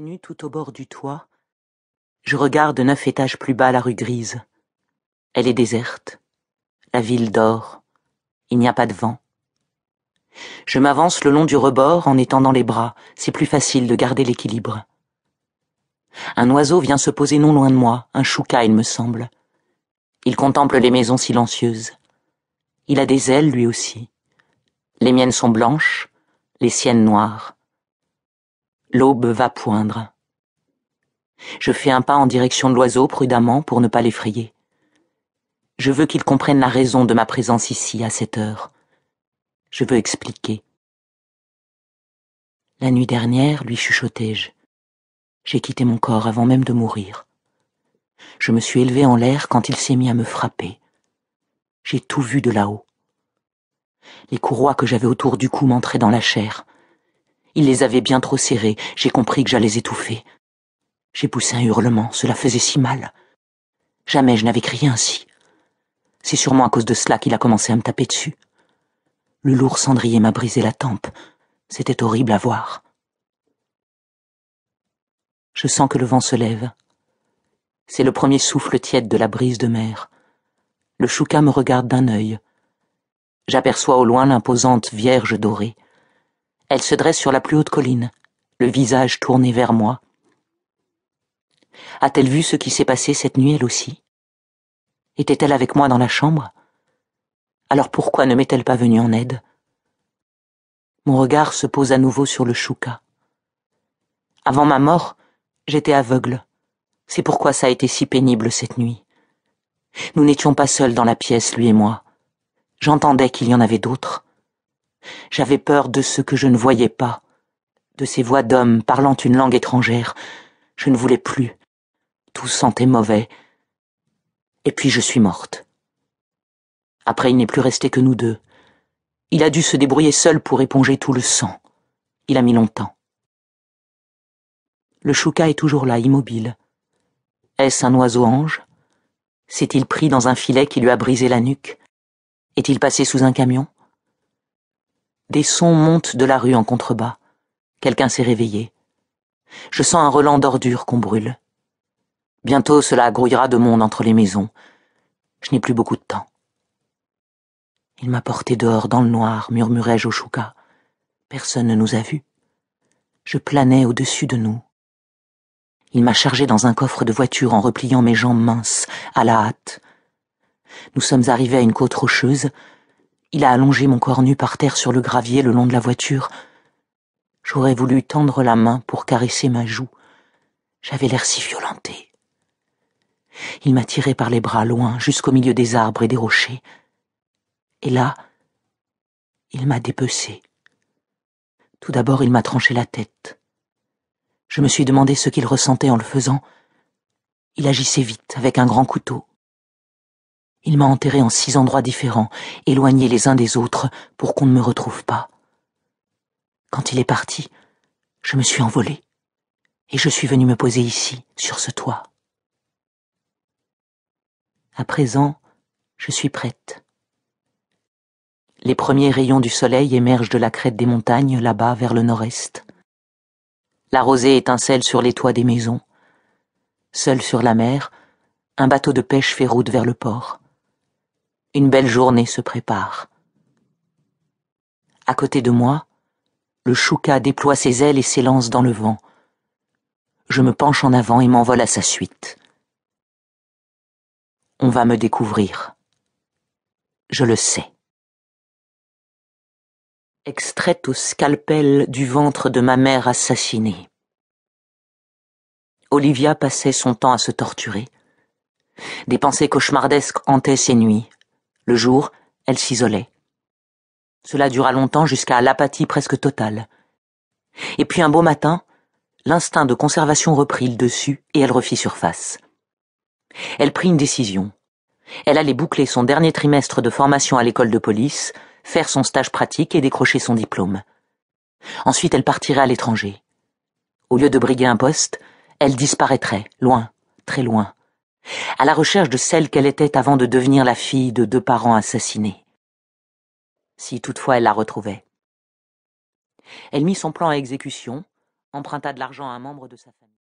Nu tout au bord du toit, je regarde neuf étages plus bas la rue grise. Elle est déserte. La ville dort. Il n'y a pas de vent. Je m'avance le long du rebord en étendant les bras. C'est plus facile de garder l'équilibre. Un oiseau vient se poser non loin de moi, un chouka, il me semble. Il contemple les maisons silencieuses. Il a des ailes, lui aussi. Les miennes sont blanches, les siennes noires. L'aube va poindre. Je fais un pas en direction de l'oiseau prudemment pour ne pas l'effrayer. Je veux qu'il comprenne la raison de ma présence ici à cette heure. Je veux expliquer. La nuit dernière, lui chuchotai-je. J'ai quitté mon corps avant même de mourir. Je me suis élevé en l'air quand il s'est mis à me frapper. J'ai tout vu de là-haut. Les courroies que j'avais autour du cou m'entraient dans la chair. Il les avait bien trop serrés, j'ai compris que j'allais étouffer. J'ai poussé un hurlement, cela faisait si mal. Jamais je n'avais crié ainsi. C'est sûrement à cause de cela qu'il a commencé à me taper dessus. Le lourd cendrier m'a brisé la tempe. C'était horrible à voir. Je sens que le vent se lève. C'est le premier souffle tiède de la brise de mer. Le chouka me regarde d'un œil. J'aperçois au loin l'imposante Vierge dorée. Elle se dresse sur la plus haute colline, le visage tourné vers moi. A-t-elle vu ce qui s'est passé cette nuit elle aussi Était-elle avec moi dans la chambre Alors pourquoi ne m'est-elle pas venue en aide Mon regard se pose à nouveau sur le chouka. Avant ma mort, j'étais aveugle. C'est pourquoi ça a été si pénible cette nuit. Nous n'étions pas seuls dans la pièce, lui et moi. J'entendais qu'il y en avait d'autres. J'avais peur de ce que je ne voyais pas, de ces voix d'hommes parlant une langue étrangère. Je ne voulais plus. Tout sentait mauvais. Et puis je suis morte. Après, il n'est plus resté que nous deux. Il a dû se débrouiller seul pour éponger tout le sang. Il a mis longtemps. Le chouka est toujours là, immobile. Est-ce un oiseau ange S'est-il pris dans un filet qui lui a brisé la nuque Est-il passé sous un camion des sons montent de la rue en contrebas. Quelqu'un s'est réveillé. Je sens un relent d'ordure qu'on brûle. Bientôt cela grouillera de monde entre les maisons. Je n'ai plus beaucoup de temps. Il m'a porté dehors dans le noir, murmurai-je au chouka. Personne ne nous a vus. Je planais au-dessus de nous. Il m'a chargé dans un coffre de voiture en repliant mes jambes minces, à la hâte. Nous sommes arrivés à une côte rocheuse, il a allongé mon corps nu par terre sur le gravier le long de la voiture. J'aurais voulu tendre la main pour caresser ma joue. J'avais l'air si violenté. Il m'a tiré par les bras loin, jusqu'au milieu des arbres et des rochers. Et là, il m'a dépecé. Tout d'abord, il m'a tranché la tête. Je me suis demandé ce qu'il ressentait en le faisant. Il agissait vite, avec un grand couteau. Il m'a enterré en six endroits différents, éloignés les uns des autres, pour qu'on ne me retrouve pas. Quand il est parti, je me suis envolée, et je suis venue me poser ici, sur ce toit. À présent, je suis prête. Les premiers rayons du soleil émergent de la crête des montagnes là-bas vers le nord-est. La rosée étincelle sur les toits des maisons. Seul sur la mer, un bateau de pêche fait route vers le port. Une belle journée se prépare. À côté de moi, le chouka déploie ses ailes et s'élance dans le vent. Je me penche en avant et m'envole à sa suite. On va me découvrir. Je le sais. Extraite au scalpel du ventre de ma mère assassinée. Olivia passait son temps à se torturer. Des pensées cauchemardesques hantaient ses nuits. Le jour, elle s'isolait. Cela dura longtemps jusqu'à l'apathie presque totale. Et puis un beau matin, l'instinct de conservation reprit le dessus et elle refit surface. Elle prit une décision. Elle allait boucler son dernier trimestre de formation à l'école de police, faire son stage pratique et décrocher son diplôme. Ensuite, elle partirait à l'étranger. Au lieu de briguer un poste, elle disparaîtrait, loin, très loin, à la recherche de celle qu'elle était avant de devenir la fille de deux parents assassinés. Si toutefois elle la retrouvait. Elle mit son plan à exécution, emprunta de l'argent à un membre de sa famille.